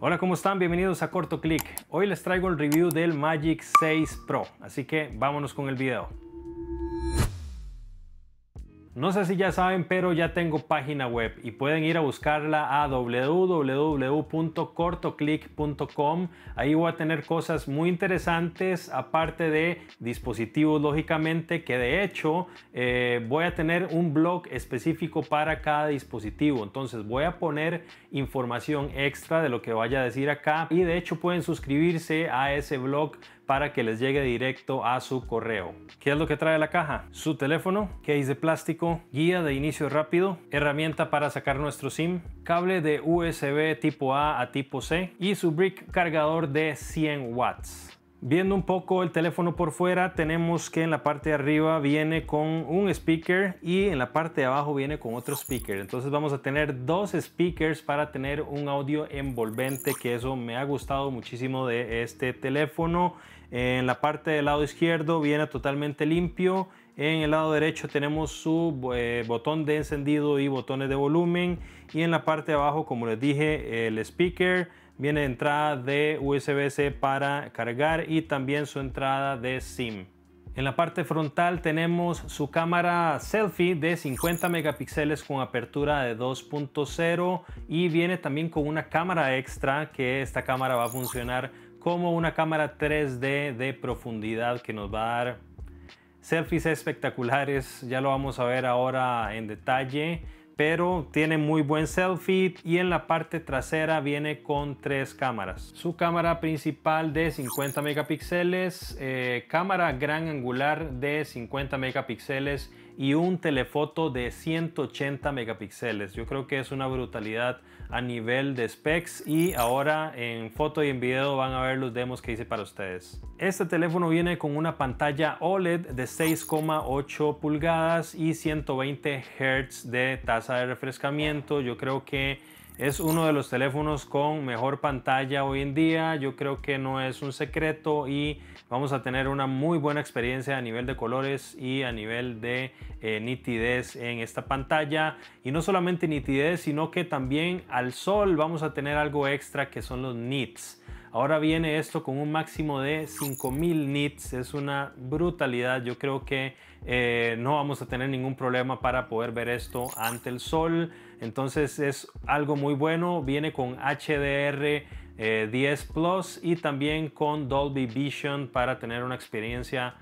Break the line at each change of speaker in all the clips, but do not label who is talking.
Hola, ¿cómo están? Bienvenidos a Corto Click. Hoy les traigo el review del Magic 6 Pro, así que vámonos con el video. No sé si ya saben, pero ya tengo página web y pueden ir a buscarla a www.cortoclick.com. Ahí voy a tener cosas muy interesantes, aparte de dispositivos, lógicamente, que de hecho eh, voy a tener un blog específico para cada dispositivo. Entonces voy a poner información extra de lo que vaya a decir acá y de hecho pueden suscribirse a ese blog para que les llegue directo a su correo. ¿Qué es lo que trae la caja? Su teléfono, case de plástico, guía de inicio rápido, herramienta para sacar nuestro SIM, cable de USB tipo A a tipo C y su brick cargador de 100 watts. Viendo un poco el teléfono por fuera, tenemos que en la parte de arriba viene con un speaker y en la parte de abajo viene con otro speaker. Entonces vamos a tener dos speakers para tener un audio envolvente, que eso me ha gustado muchísimo de este teléfono. En la parte del lado izquierdo viene totalmente limpio. En el lado derecho tenemos su eh, botón de encendido y botones de volumen. Y en la parte de abajo, como les dije, el speaker viene entrada de USB-C para cargar y también su entrada de SIM. En la parte frontal tenemos su cámara selfie de 50 megapíxeles con apertura de 2.0 y viene también con una cámara extra que esta cámara va a funcionar como una cámara 3D de profundidad que nos va a dar selfies espectaculares. Ya lo vamos a ver ahora en detalle pero tiene muy buen selfie y en la parte trasera viene con tres cámaras. Su cámara principal de 50 megapíxeles, eh, cámara gran angular de 50 megapíxeles y un telefoto de 180 megapíxeles. Yo creo que es una brutalidad a nivel de specs y ahora en foto y en video van a ver los demos que hice para ustedes. Este teléfono viene con una pantalla OLED de 6,8 pulgadas y 120 Hz de tasa de refrescamiento. Yo creo que es uno de los teléfonos con mejor pantalla hoy en día, yo creo que no es un secreto y vamos a tener una muy buena experiencia a nivel de colores y a nivel de eh, nitidez en esta pantalla. Y no solamente nitidez, sino que también al sol vamos a tener algo extra que son los nits. Ahora viene esto con un máximo de 5000 nits, es una brutalidad. Yo creo que eh, no vamos a tener ningún problema para poder ver esto ante el sol. Entonces es algo muy bueno. Viene con HDR 10 eh, Plus y también con Dolby Vision para tener una experiencia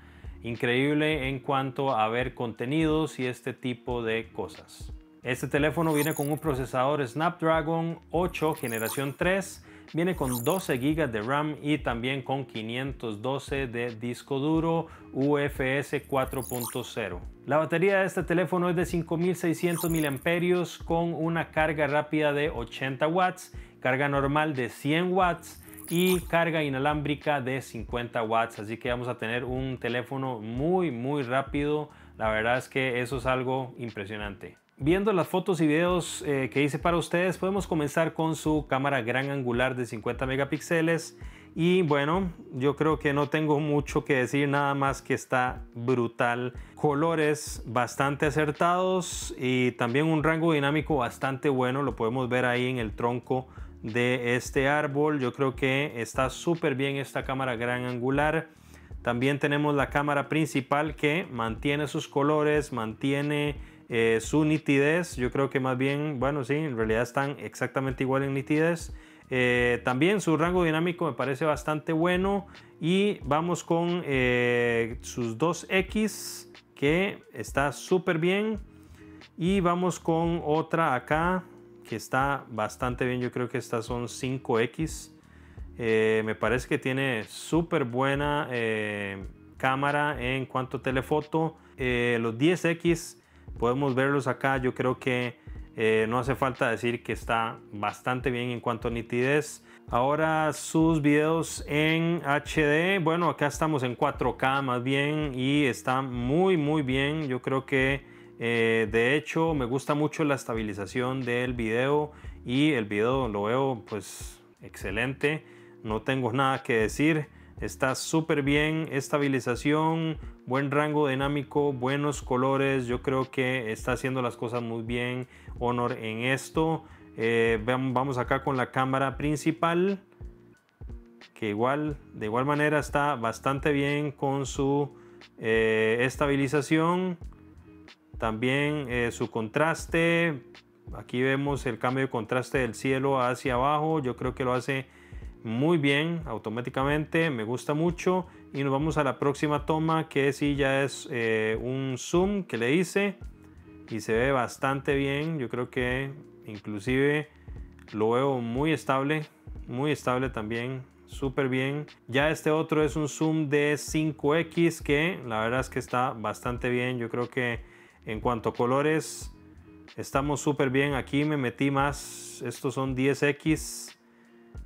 increíble en cuanto a ver contenidos y este tipo de cosas. Este teléfono viene con un procesador Snapdragon 8 generación 3 Viene con 12 GB de RAM y también con 512 de disco duro UFS 4.0. La batería de este teléfono es de 5600 mAh con una carga rápida de 80 watts, carga normal de 100 watts y carga inalámbrica de 50 watts. Así que vamos a tener un teléfono muy, muy rápido. La verdad es que eso es algo impresionante. Viendo las fotos y videos eh, que hice para ustedes, podemos comenzar con su cámara gran angular de 50 megapíxeles. Y bueno, yo creo que no tengo mucho que decir, nada más que está brutal. Colores bastante acertados y también un rango dinámico bastante bueno. Lo podemos ver ahí en el tronco de este árbol. Yo creo que está súper bien esta cámara gran angular. También tenemos la cámara principal que mantiene sus colores, mantiene eh, su nitidez, yo creo que más bien, bueno, sí, en realidad están exactamente igual en nitidez. Eh, también su rango dinámico me parece bastante bueno. Y vamos con eh, sus 2X, que está súper bien. Y vamos con otra acá, que está bastante bien. Yo creo que estas son 5X. me parece que tiene súper buena cámara en cuanto a telefoto. los 10X podemos verlos acá. Yo creo que eh, no hace falta decir que está bastante bien en cuanto a nitidez. Ahora sus videos en HD, bueno, acá estamos en 4K más bien y está muy muy bien. Yo creo que eh, de hecho me gusta mucho la estabilización del video y el video lo veo pues excelente. No tengo nada que decir. Está súper bien, estabilización, buen rango dinámico, buenos colores. Yo creo que está haciendo las cosas muy bien Honor en esto. Eh, vamos acá con la cámara principal, que igual, de igual manera está bastante bien con su eh, estabilización. También eh, su contraste. Aquí vemos el cambio de contraste del cielo hacia abajo. Yo creo que lo hace muy bien automáticamente, me gusta mucho y nos vamos a la próxima toma que sí ya es eh, un zoom que le hice y se ve bastante bien, yo creo que inclusive lo veo muy estable, muy estable también, súper bien. Ya este otro es un zoom de 5X que la verdad es que está bastante bien, yo creo que en cuanto a colores estamos súper bien, aquí me metí más, estos son 10X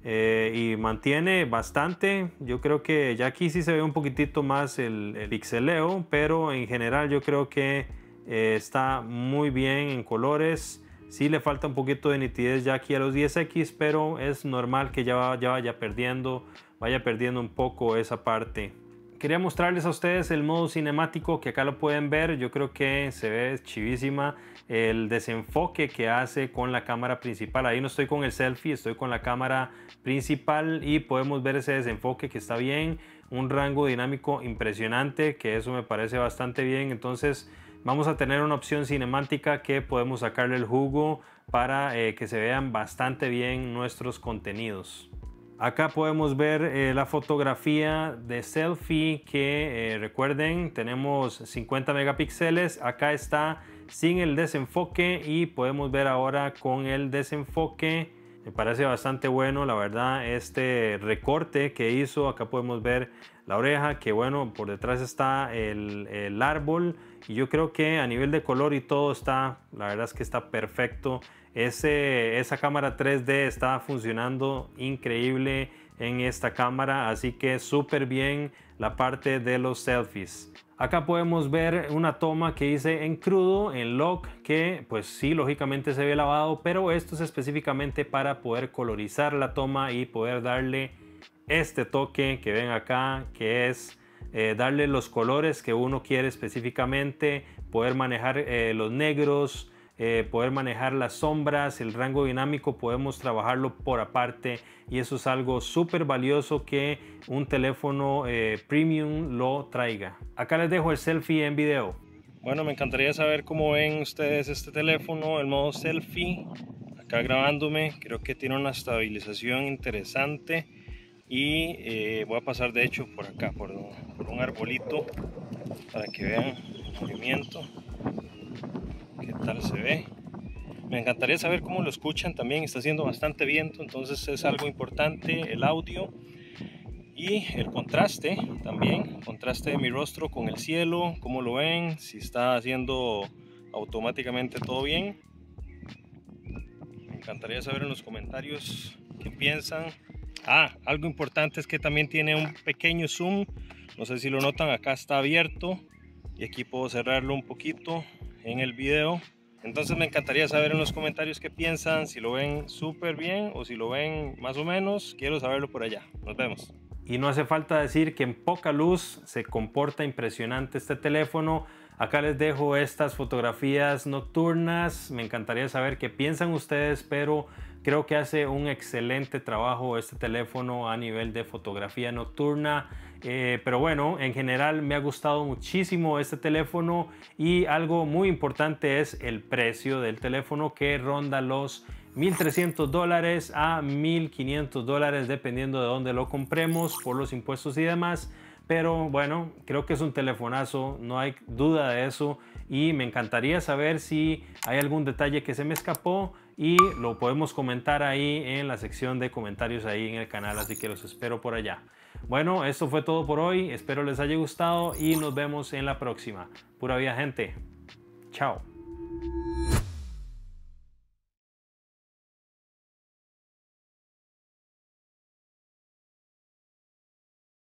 eh, y mantiene bastante. Yo creo que ya aquí sí se ve un poquitito más el, pixeleo, pero en general yo creo que eh, está muy bien en colores. Sí le falta un poquito de nitidez ya aquí a los 10X, pero es normal que ya, ya vaya perdiendo, vaya perdiendo un poco esa parte. Quería mostrarles a ustedes el modo cinemático que acá lo pueden ver. Yo creo que se ve chivísima el desenfoque que hace con la cámara principal. Ahí no estoy con el selfie, estoy con la cámara principal y podemos ver ese desenfoque que está bien. Un rango dinámico impresionante, que eso me parece bastante bien. Entonces vamos a tener una opción cinemática que podemos sacarle el jugo para eh, que se vean bastante bien nuestros contenidos. Acá podemos ver eh, la fotografía de selfie que eh, recuerden tenemos 50 megapíxeles. Acá está sin el desenfoque y podemos ver ahora con el desenfoque me parece bastante bueno, la verdad, este recorte que hizo. Acá podemos ver la oreja, que bueno, por detrás está el, el, árbol. Y yo creo que a nivel de color y todo está, la verdad es que está perfecto. Ese, esa cámara 3D está funcionando increíble en esta cámara, así que súper bien la parte de los selfies. Acá podemos ver una toma que hice en crudo, en lock que pues sí, lógicamente se ve lavado, pero esto es específicamente para poder colorizar la toma y poder darle este toque que ven acá, que es eh, darle los colores que uno quiere específicamente, poder manejar eh, los negros, eh, poder manejar las sombras, el rango dinámico, podemos trabajarlo por aparte y eso es algo súper valioso que un teléfono eh, premium lo traiga. Acá les dejo el selfie en video. Bueno, me encantaría saber cómo ven ustedes este teléfono, el modo selfie. Acá grabándome, creo que tiene una estabilización interesante y eh, voy a pasar de hecho por acá, por por un arbolito, para que vean el movimiento qué tal se ve. Me encantaría saber cómo lo escuchan también, está haciendo bastante viento, entonces es algo importante el audio y el contraste también, contraste de mi rostro con el cielo, cómo lo ven, si está haciendo automáticamente todo bien. Me encantaría saber en los comentarios qué piensan. Ah, algo importante es que también tiene un pequeño zoom, no sé si lo notan, acá está abierto y aquí puedo cerrarlo un poquito en el video. Entonces me encantaría saber en los comentarios qué piensan, si lo ven súper bien o si lo ven más o menos. Quiero saberlo por allá. Nos vemos. Y no hace falta decir que en poca luz se comporta impresionante este teléfono. Acá les dejo estas fotografías nocturnas. Me encantaría saber qué piensan ustedes, pero creo que hace un excelente trabajo este teléfono a nivel de fotografía nocturna. Eh, pero bueno, en general me ha gustado muchísimo este teléfono y algo muy importante es el precio del teléfono que ronda los 1.300 dólares a 1.500 dólares dependiendo de dónde lo compremos por los impuestos y demás. Pero bueno, creo que es un telefonazo, no hay duda de eso y me encantaría saber si hay algún detalle que se me escapó y lo podemos comentar ahí en la sección de comentarios ahí en el canal, así que los espero por allá. Bueno, esto fue todo por hoy, espero les haya gustado y nos vemos en la próxima. Pura vida gente, chao.